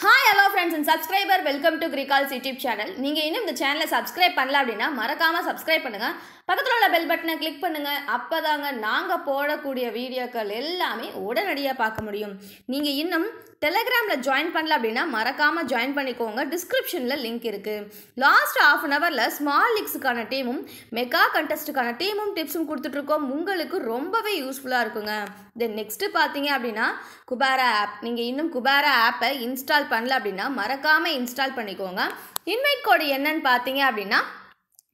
Hi hello friends and subscriber welcome to கிரிகால்ஸ் YouTube channel நீங்கள் இன்னும் இந்த சேனலை சப்ஸ்கிரைப் பண்ணல அப்படின்னா மறக்காமல் சப்ஸ்கிரைப் பண்ணுங்கள் பக்கத்தில் உள்ள பெல் பட்டனை கிளிக் பண்ணுங்கள் அப்போ தாங்க நாங்கள் போடக்கூடிய வீடியோக்கள் எல்லாமே உடனடியாக பார்க்க முடியும் நீங்கள் இன்னும் டெலகிராமில் ஜாயின் பண்ணல அப்படின்னா மறக்காமல் ஜாயின் பண்ணிக்கோங்க டிஸ்கிரிப்ஷனில் லிங்க் இருக்குது லாஸ்ட் ஆஃப் அன் ஹவரில் ஸ்மால் லீக்ஸுக்கான டீமும் மெகா கண்டெஸ்ட்டுக்கான டீமும் டிப்ஸும் கொடுத்துட்ருக்கோம் உங்களுக்கு ரொம்பவே யூஸ்ஃபுல்லாக இருக்குங்க தென் நெக்ஸ்ட்டு பார்த்தீங்க அப்படின்னா குபாரா ஆப் நீங்கள் இன்னும் குபாரா ஆப்பை இன்ஸ்டால் பண்ணல அப்படின்னா மறக்காமல் இன்ஸ்டால் பண்ணிக்கோங்க இன்வைட் கோடு என்னன்னு பார்த்தீங்க அப்படின்னா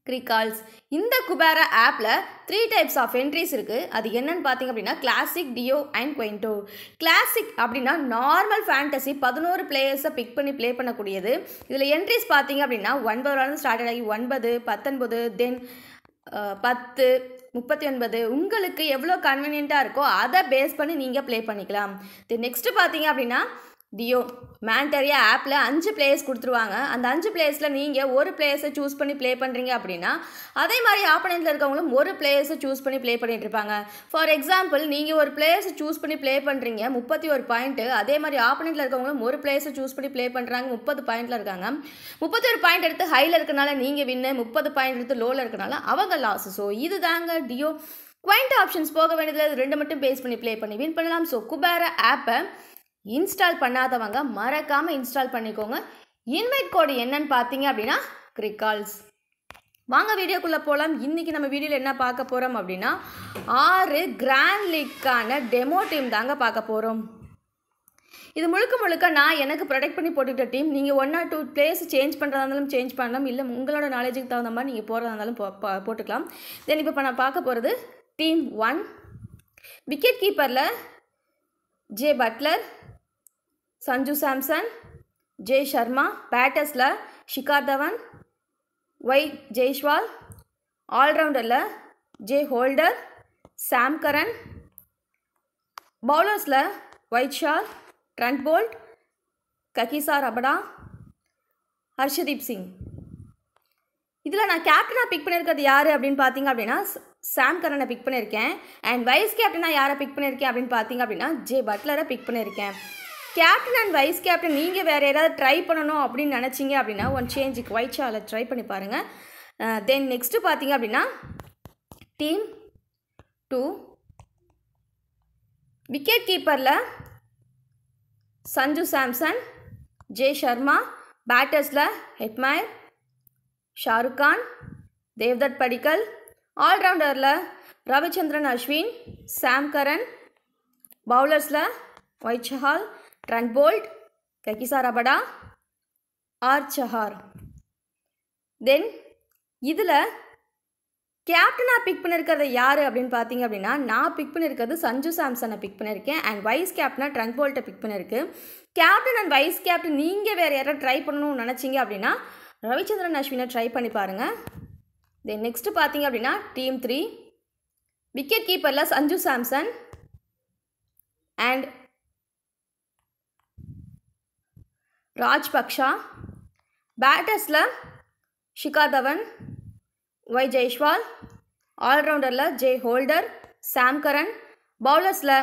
க்ரிகால்ஸ் இந்த குபேரா ஆப்பில் த்ரீ டைப்ஸ் ஆஃப் என்ட்ரிஸ் இருக்குது அது என்னென்னு பார்த்தீங்க அப்படின்னா கிளாசிக் டியோ அண்ட் குவெண்டோ கிளாசிக் அப்படின்னா நார்மல் ஃபேண்டசி பதினோரு பிளேயர்ஸை பிக் பண்ணி ப்ளே பண்ணக்கூடியது இதில் என்ட்ரிஸ் பார்த்தீங்க அப்படின்னா ஒன்பது ஒன்பதுலேருந்து ஸ்டார்ட் ஆகி ஒன்பது பத்தொன்பது தென் பத்து முப்பத்தி ஒன்பது உங்களுக்கு எவ்வளோ கன்வீனியண்ட்டாக இருக்கோ அதை பேஸ் பண்ணி நீங்கள் ப்ளே பண்ணிக்கலாம் தென் நெக்ஸ்ட்டு பார்த்தீங்க அப்படின்னா டியோ மேண்டரியாக ஆப்பில் அஞ்சு பிளேயர்ஸ் கொடுத்துருவாங்க அந்த அஞ்சு பிளேயர்ஸில் நீங்கள் ஒரு பிளேயர்ஸை சூஸ் பண்ணி ப்ளே பண்ணுறீங்க அப்படின்னா அதே மாதிரி ஆப்பனண்ட்டில் இருக்கவங்களும் ஒரு பிளேயர்ஸை சூஸ் பண்ணி ப்ளே பண்ணிகிட்ருப்பாங்க ஃபார் எக்ஸாம்பிள் நீங்கள் ஒரு பிளேயர்ஸை சூஸ் பண்ணி ப்ளே பண்ணுறீங்க முப்பத்தி ஒரு பாயிண்ட்டு அதே மாதிரி ஆப்பனண்ட்டில் இருக்கவங்களும் ஒரு பிளேயர்ஸை சூஸ் பண்ணி ப்ளே பண்ணுறாங்க முப்பது பாயிண்ட்டில் இருக்காங்க முப்பத்தி ஒரு பாயிண்ட் எடுத்து ஹையில் இருக்கனால நீங்கள் வின்னு முப்பது பாயிண்ட் எடுத்து லோவில் இருக்கனால அவங்க லாஸ் ஸோ இது தாங்க டியோ குவைண்ட் ஆப்ஷன்ஸ் போக வேண்டியதில் ரெண்டு மட்டும் பேஸ் பண்ணி ப்ளே பண்ணி வின் பண்ணலாம் ஸோ குபேர ஆப்பை இன்ஸ்டால் பண்ணாதவங்க மறக்காமல் இன்ஸ்டால் பண்ணிக்கோங்க இன்வைட் கோடு என்னன்னு பார்த்தீங்க அப்படின்னா கிரிக்கால்ஸ் வாங்க வீடியோக்குள்ளே போகலாம் இன்றைக்கி நம்ம வீடியோவில் என்ன பார்க்க போகிறோம் அப்படின்னா ஆறு கிராண்ட் லீக்கான டெமோ டீம் தாங்க பார்க்க போகிறோம் இது முழுக்க முழுக்க நான் எனக்கு ப்ரொடெக்ட் பண்ணி போட்டுக்கிட்ட டீம் நீங்கள் one or two places change பண்ணுறதா இருந்தாலும் சேஞ்ச் பண்ணலாம் இல்லை உங்களோட நாலேஜுக்கு தகுந்த மாதிரி நீங்கள் போகிறதா இருந்தாலும் போட்டுக்கலாம் தென் இப்போ நான் பார்க்க போகிறது டீம் ஒன் விக்கெட் கீப்பரில் ஜே பட்லர் சஞ்சு சாம்சன் ஜெய் சர்மா பேட்டர்ஸில் ஷிகார் தவன் ஒய் ஜெய்ஷ்வால் ஆல்ரவுண்டரில் ஜே ஹோல்டர் சாம் கரன் பவுலர்ஸில் Y Chahal Trent Boult Kagiso Rabada Harshdeep Singh இதில் நான் கேப்டனாக பிக் பண்ணியிருக்கிறது யார் அப்படின்னு பார்த்தீங்க அப்படின்னா சாம் கரனை பிக் பண்ணியிருக்கேன் அண்ட் வைஸ் கேப்டனாக யாரை பிக் பண்ணியிருக்கேன் அப்படின்னு பார்த்தீங்க அப்படின்னா ஜே பட்லரை பிக் பண்ணியிருக்கேன் கேப்டன் அண்ட் வைஸ் கேப்டன் நீங்கள் வேறு ஏதாவது ட்ரை பண்ணணும் அப்படின்னு நினச்சிங்க அப்படின்னா ஒன் சேஞ்சுக்கு ஒயிட் ஷாவில் ட்ரை பண்ணி பாருங்கள் தென் நெக்ஸ்ட்டு பார்த்தீங்க அப்படின்னா டீம் டூ விக்கெட் கீப்பரில் சஞ்சு சாம்சன் ஜே ஷர்மா பேட்டர்ஸில் ஹெட்மயர் ஷாருக் கான் தேவ்தத் படிக்கல் ஆல்ரவுண்டரில் ரவிச்சந்திரன் அஸ்வின் சாம் கரன் பவுலர்ஸில் வைச்சஹால் Trunbolt, Kakisarabada, Archahar. தென் இதில் கேப்டனாக பிக் பண்ணியிருக்கிறது யார் அப்படின்னு பார்த்தீங்க அப்படின்னா நான் பிக் பண்ணியிருக்கிறது சஞ்சு சாம்சனை பிக் பண்ணியிருக்கேன் அண்ட் வைஸ் கேப்டனாக ட்ரங்க் போல்ட்டை பிக் பண்ணியிருக்கு கேப்டன் அண்ட் வைஸ் கேப்டன் நீங்கள் வேறு யாராவது ட்ரை பண்ணணும்னு நினச்சிங்க அப்படின்னா ரவிச்சந்திரன் அஸ்வினை ட்ரை பண்ணி பாருங்கள் தென் நெக்ஸ்ட்டு பார்த்தீங்க அப்படின்னா டீம் த்ரீ விக்கெட் கீப்பரில் சஞ்சு சாம்சன் அண்ட் ராஜ்பக்ஷா பேட்டர்ஸில் ஷிகா தவன் ஒய் ஜெய்ஷ்வால் ஆல்ரவுண்டரில் ஜெய் ஹோல்டர் சாம் கரன் பவுலர்ஸில்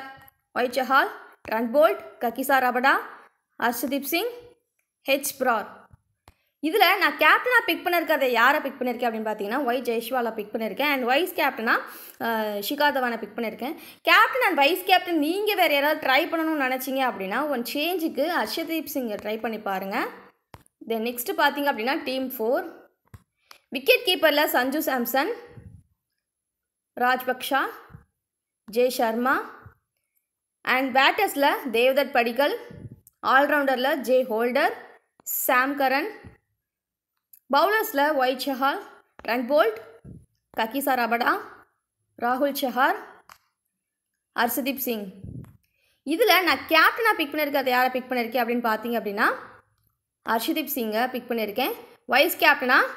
Y Chahal Trent Boult Kagiso Rabada Harshdeep Singh H Brar இதில் நான் கேப்டனாக பிக் பண்ணியிருக்கிறத யாரை பிக் பண்ணியிருக்கேன் அப்படின்னு பார்த்தீங்கன்னா ஒய் ஜெய்ஷ்வாலா பிக் பண்ணியிருக்கேன் அண்ட் வைஸ் கேப்டனாக ஷிகா தவானை பிக் பண்ணியிருக்கேன் கேப்டன் அண்ட் வைஸ் கேப்டன் நீங்கள் வேறு யாராவது ட்ரை பண்ணணும்னு நினச்சிங்க அப்படின்னா ஒன் சேஞ்சுக்கு அர்ஷதீப் சிங்கை ட்ரை பண்ணி பாருங்கள் தென் நெக்ஸ்ட்டு பார்த்தீங்க அப்படின்னா டீம் ஃபோர் விக்கெட் கீப்பரில் சஞ்சு சாம்சன் ராஜ்பக்ஷா ஜெய் சர்மா அண்ட் பேட்டர்ஸில் தேவதட் படிகல் ஆல்ரவுண்டரில் ஜே ஹோல்டர் சாம் கரன் பவுலர்ஸில் Y Chahal Trent Boult Kagiso Rabada ராகுல் ஷஹார் ஹர்ஷதீப் சிங் இதில் நான் கேப்டனாக பிக் பண்ணியிருக்கேன் அதை யாரை பிக் பண்ணியிருக்கேன் அப்படின்னு பார்த்தீங்க அப்படின்னா ஹர்ஷதீப் சிங்கை பிக் பண்ணியிருக்கேன் வைஸ் கேப்டனாக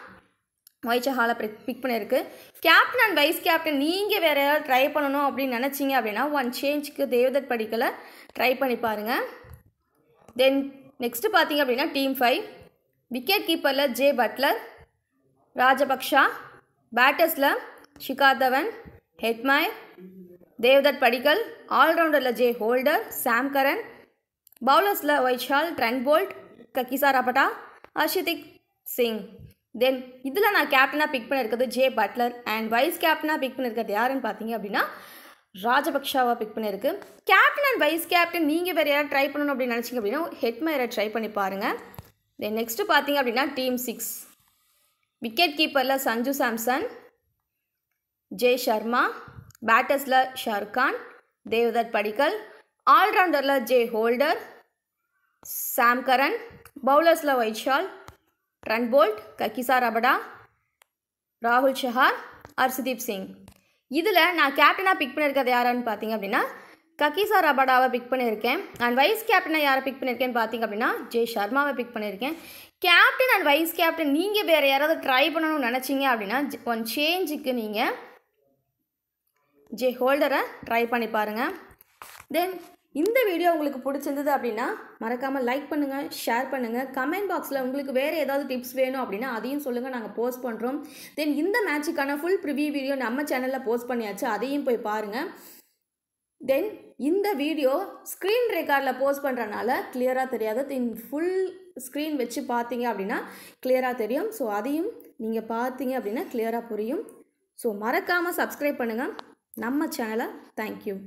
வைச்சஹாலை பிக் பண்ணியிருக்கு கேப்டன் அண்ட் வைஸ் கேப்டன் நீங்கள் வேறு ஏதாவது ட்ரை பண்ணணும் அப்படின்னு நினச்சிங்க அப்படின்னா ஒன் சேஞ்சுக்கு தேவதர் படிக்கலை ட்ரை பண்ணி பாருங்கள் தென் நெக்ஸ்ட்டு பார்த்தீங்க அப்படின்னா டீம் ஃபைவ் விக்கெட் கீப்பரில் ஜே பட்லர் ராஜபக்ஷா பேட்டர்ஸில் ஷிகா தவன் ஹெட்மயர் தேவ்தட் படிகல் ஆல்ரவுண்டரில் ஜே ஹோல்டர் சாம் கரன் பவுலர்ஸில் வைஷால் Trent Boult Kagiso Rabada Arshdeep Singh then இதில் நான் கேப்டனாக பிக் பண்ணியிருக்கிறது ஜே பட்லர் அண்ட் வைஸ் கேப்டனாக பிக் பண்ணியிருக்கிறது யாருன்னு பார்த்தீங்க அப்படின்னா ராஜபக்ஷாவை பிக் பண்ணியிருக்கு கேப்டன் அண்ட் வைஸ் கேப்டன் நீங்கள் வேறு யாராவது ட்ரை பண்ணணும் அப்படின்னு நினச்சிங்க அப்படின்னா ஹெட்மயரை ட்ரை பண்ணி பாருங்கள் தென் நெக்ஸ்ட்டு பார்த்தீங்க அப்படின்னா டீம் சிக்ஸ் விக்கெட் கீப்பரில் சஞ்சு சாம்சன் ஜெய் சர்மா பேட்டர்ஸில் ஷர்கான் தேவதத் படிக்கல் ஆல்ரவுண்டரில் ஜே ஹோல்டர் சாம் கரன் பவுலர்ஸில் Y Chahal Trent Boult Kagiso Rabada ராகுல் ஷஹார் ஹர்ஷதீப் சிங் இதில் நான் கேப்டனாக பிக் பண்ணியிருக்கிறது யாரான்னு பார்த்தீங்க அப்படின்னா ககிசா ரபாடாவை பிக் பண்ணியிருக்கேன் அண்ட் வைஸ் கேப்டனை யாரை பிக் பண்ணியிருக்கேன்னு பார்த்தீங்க அப்படின்னா ஜெய் சர்மாவை பிக் பண்ணியிருக்கேன் கேப்டன் அண்ட் வைஸ் கேப்டன் நீங்கள் வேறு யாராவது ட்ரை பண்ணணும்னு நினச்சிங்க அப்படின்னா ஒன் சேஞ்சுக்கு நீங்கள் ஜே ஹோல்டரை ட்ரை பண்ணி பாருங்கள் தென் இந்த வீடியோ உங்களுக்கு பிடிச்சிருந்தது அப்படின்னா மறக்காமல் லைக் பண்ணுங்கள் ஷேர் பண்ணுங்கள் கமெண்ட் பாக்ஸில் உங்களுக்கு வேறு ஏதாவது டிப்ஸ் வேணும் அப்படின்னா அதையும் சொல்லுங்கள் நாங்கள் போஸ்ட் பண்ணுறோம் தென் இந்த மேட்சுக்கான ஃபுல் ப்ரிவியூ வீடியோ நம்ம சேனலில் போஸ்ட் பண்ணியாச்சு அதையும் போய் பாருங்கள் தென் இந்த வீடியோ ஸ்க்ரீன் ரெக்கார்டில் போஸ்ட் பண்ணுறனால கிளியராக தெரியாது தென் ஃபுல் ஸ்க்ரீன் வச்சு பார்த்தீங்க அப்படின்னா கிளியராக தெரியும் ஸோ அதையும் நீங்கள் பார்த்தீங்க அப்படின்னா கிளியராக புரியும் ஸோ மறக்காமல் சப்ஸ்கிரைப் பண்ணுங்கள் நம்ம சேனலை தேங்க்யூ